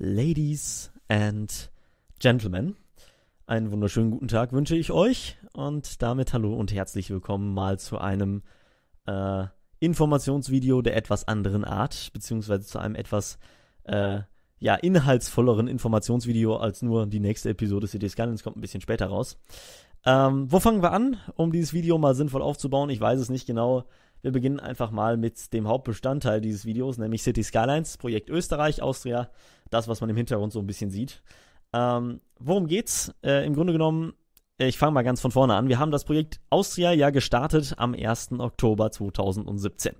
Ladies and Gentlemen. Einen wunderschönen guten Tag wünsche ich euch und damit hallo und herzlich willkommen mal zu einem äh, Informationsvideo der etwas anderen Art, beziehungsweise zu einem etwas äh, ja, inhaltsvolleren Informationsvideo als nur die nächste Episode City Skylines kommt ein bisschen später raus. Ähm, wo fangen wir an, um dieses Video mal sinnvoll aufzubauen? Ich weiß es nicht genau. Wir beginnen einfach mal mit dem Hauptbestandteil dieses Videos, nämlich City Skylines, Projekt Österreich, Austria, das, was man im Hintergrund so ein bisschen sieht. Ähm, worum geht's? Äh, Im Grunde genommen, ich fange mal ganz von vorne an. Wir haben das Projekt Austria ja gestartet am 1. Oktober 2017.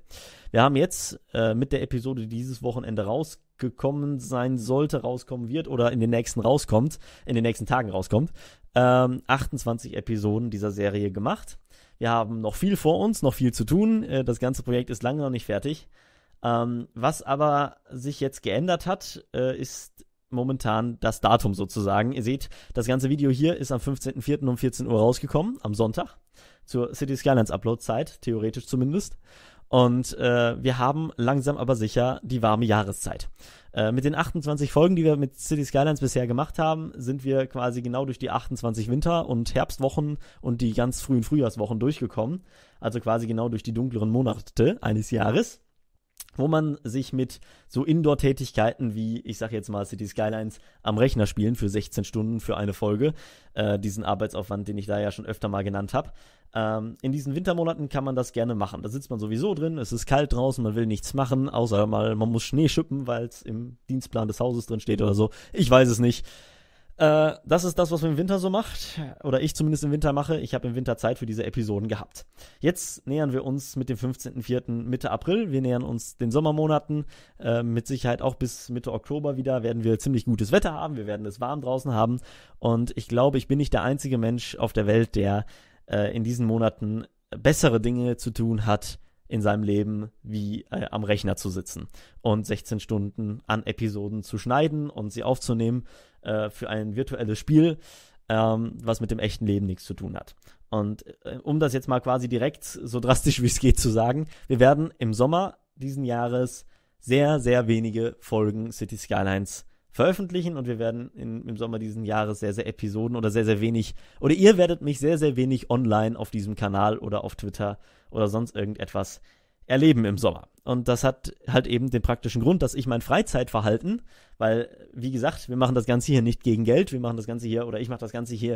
Wir haben jetzt äh, mit der Episode, die dieses Wochenende rausgekommen sein sollte, rauskommen wird oder in den nächsten rauskommt, in den nächsten Tagen rauskommt, ähm, 28 Episoden dieser Serie gemacht. Wir haben noch viel vor uns, noch viel zu tun. Äh, das ganze Projekt ist lange noch nicht fertig. Ähm, was aber sich jetzt geändert hat, äh, ist momentan das Datum sozusagen. Ihr seht, das ganze Video hier ist am 15.04. um 14 Uhr rausgekommen, am Sonntag, zur City Skylines Upload-Zeit, theoretisch zumindest. Und äh, wir haben langsam aber sicher die warme Jahreszeit. Äh, mit den 28 Folgen, die wir mit City Skylines bisher gemacht haben, sind wir quasi genau durch die 28 Winter- und Herbstwochen und die ganz frühen Frühjahrswochen durchgekommen. Also quasi genau durch die dunkleren Monate eines Jahres wo man sich mit so Indoor-Tätigkeiten wie, ich sag jetzt mal, City Skylines am Rechner spielen für 16 Stunden für eine Folge, äh, diesen Arbeitsaufwand, den ich da ja schon öfter mal genannt habe. Ähm, in diesen Wintermonaten kann man das gerne machen. Da sitzt man sowieso drin, es ist kalt draußen, man will nichts machen, außer mal, man muss Schnee schippen, weil es im Dienstplan des Hauses drin steht oder so. Ich weiß es nicht. Äh, das ist das, was man im Winter so macht. Oder ich zumindest im Winter mache. Ich habe im Winter Zeit für diese Episoden gehabt. Jetzt nähern wir uns mit dem 15.04. Mitte April. Wir nähern uns den Sommermonaten. Äh, mit Sicherheit auch bis Mitte Oktober wieder werden wir ziemlich gutes Wetter haben. Wir werden es warm draußen haben. Und ich glaube, ich bin nicht der einzige Mensch auf der Welt, der äh, in diesen Monaten bessere Dinge zu tun hat, in seinem Leben wie äh, am Rechner zu sitzen und 16 Stunden an Episoden zu schneiden und sie aufzunehmen äh, für ein virtuelles Spiel, ähm, was mit dem echten Leben nichts zu tun hat. Und äh, um das jetzt mal quasi direkt so drastisch wie es geht zu sagen, wir werden im Sommer diesen Jahres sehr, sehr wenige Folgen City Skylines veröffentlichen und wir werden in, im Sommer diesen Jahres sehr, sehr Episoden oder sehr, sehr wenig, oder ihr werdet mich sehr, sehr wenig online auf diesem Kanal oder auf Twitter oder sonst irgendetwas erleben im Sommer. Und das hat halt eben den praktischen Grund, dass ich mein Freizeitverhalten, weil, wie gesagt, wir machen das Ganze hier nicht gegen Geld, wir machen das Ganze hier, oder ich mache das Ganze hier,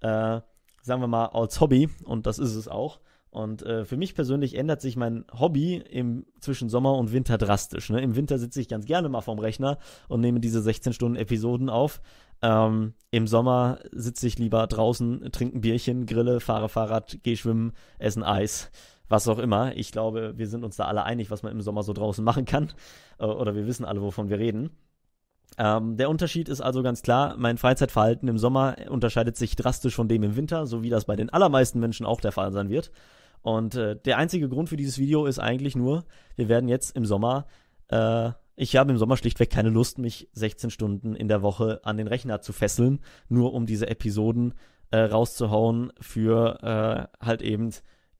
äh, sagen wir mal, als Hobby, und das ist es auch. Und äh, für mich persönlich ändert sich mein Hobby im, zwischen Sommer und Winter drastisch. Ne? Im Winter sitze ich ganz gerne mal vorm Rechner und nehme diese 16-Stunden-Episoden auf. Ähm, Im Sommer sitze ich lieber draußen, trinke ein Bierchen, grille, fahre Fahrrad, gehe schwimmen, essen Eis, was auch immer. Ich glaube, wir sind uns da alle einig, was man im Sommer so draußen machen kann. Äh, oder wir wissen alle, wovon wir reden. Ähm, der Unterschied ist also ganz klar, mein Freizeitverhalten im Sommer unterscheidet sich drastisch von dem im Winter, so wie das bei den allermeisten Menschen auch der Fall sein wird. Und äh, der einzige Grund für dieses Video ist eigentlich nur, wir werden jetzt im Sommer, äh, ich habe im Sommer schlichtweg keine Lust, mich 16 Stunden in der Woche an den Rechner zu fesseln, nur um diese Episoden äh, rauszuhauen für äh, halt eben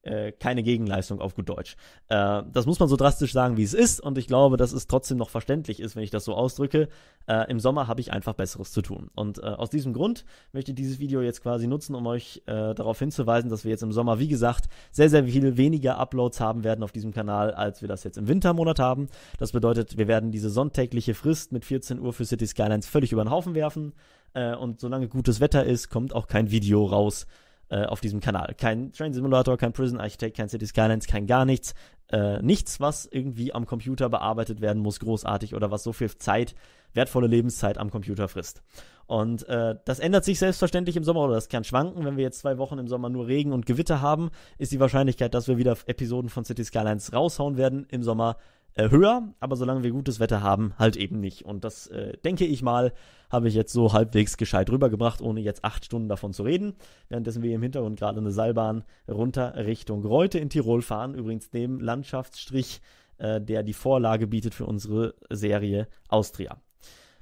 äh, keine Gegenleistung auf gut Deutsch. Äh, das muss man so drastisch sagen, wie es ist, und ich glaube, dass es trotzdem noch verständlich ist, wenn ich das so ausdrücke. Äh, Im Sommer habe ich einfach Besseres zu tun. Und äh, aus diesem Grund möchte ich dieses Video jetzt quasi nutzen, um euch äh, darauf hinzuweisen, dass wir jetzt im Sommer, wie gesagt, sehr, sehr viel weniger Uploads haben werden auf diesem Kanal, als wir das jetzt im Wintermonat haben. Das bedeutet, wir werden diese sonntägliche Frist mit 14 Uhr für City Skylines völlig über den Haufen werfen. und solange gutes Wetter ist, kommt auch kein Video raus. Äh, auf diesem Kanal. Kein Train Simulator, kein Prison Architect, kein City Skylines, kein gar nichts. Äh, nichts, was irgendwie am Computer bearbeitet werden muss, großartig oder was so viel Zeit, wertvolle Lebenszeit am Computer frisst. Und äh, das ändert sich selbstverständlich im Sommer oder das kann schwanken. Wenn wir jetzt zwei Wochen im Sommer nur Regen und Gewitter haben, ist die Wahrscheinlichkeit, dass wir wieder Episoden von City Skylines raushauen werden, im Sommer äh, höher, aber solange wir gutes Wetter haben, halt eben nicht. Und das äh, denke ich mal, habe ich jetzt so halbwegs gescheit rübergebracht, ohne jetzt acht Stunden davon zu reden. Währenddessen wir im Hintergrund gerade eine Seilbahn runter Richtung Reute in Tirol fahren, übrigens dem Landschaftsstrich, äh, der die Vorlage bietet für unsere Serie Austria.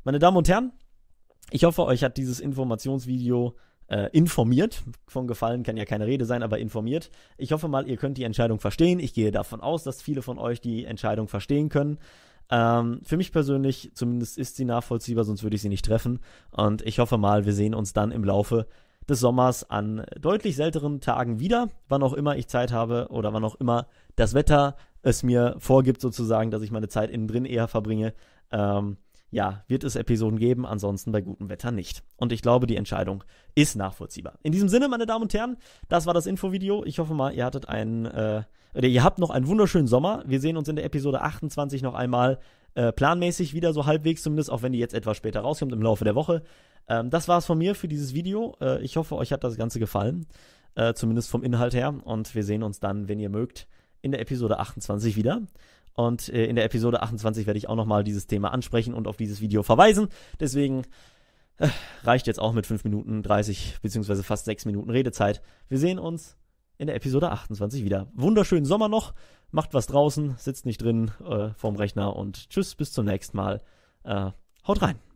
Meine Damen und Herren, ich hoffe, euch hat dieses Informationsvideo äh, informiert. Von Gefallen kann ja keine Rede sein, aber informiert. Ich hoffe mal, ihr könnt die Entscheidung verstehen. Ich gehe davon aus, dass viele von euch die Entscheidung verstehen können. Ähm, für mich persönlich zumindest ist sie nachvollziehbar, sonst würde ich sie nicht treffen. Und ich hoffe mal, wir sehen uns dann im Laufe des Sommers an deutlich selteren Tagen wieder, wann auch immer ich Zeit habe oder wann auch immer das Wetter es mir vorgibt sozusagen, dass ich meine Zeit innen drin eher verbringe. Ähm, ja, wird es Episoden geben, ansonsten bei gutem Wetter nicht. Und ich glaube, die Entscheidung ist nachvollziehbar. In diesem Sinne, meine Damen und Herren, das war das Infovideo. Ich hoffe mal, ihr hattet einen, äh, oder ihr habt noch einen wunderschönen Sommer. Wir sehen uns in der Episode 28 noch einmal äh, planmäßig wieder, so halbwegs zumindest, auch wenn die jetzt etwas später rauskommt im Laufe der Woche. Ähm, das war's von mir für dieses Video. Äh, ich hoffe, euch hat das Ganze gefallen, äh, zumindest vom Inhalt her. Und wir sehen uns dann, wenn ihr mögt, in der Episode 28 wieder. Und äh, in der Episode 28 werde ich auch nochmal dieses Thema ansprechen und auf dieses Video verweisen. Deswegen äh, reicht jetzt auch mit 5 Minuten 30 beziehungsweise fast 6 Minuten Redezeit. Wir sehen uns in der Episode 28 wieder. Wunderschönen Sommer noch. Macht was draußen, sitzt nicht drin äh, vorm Rechner und tschüss, bis zum nächsten Mal. Äh, haut rein.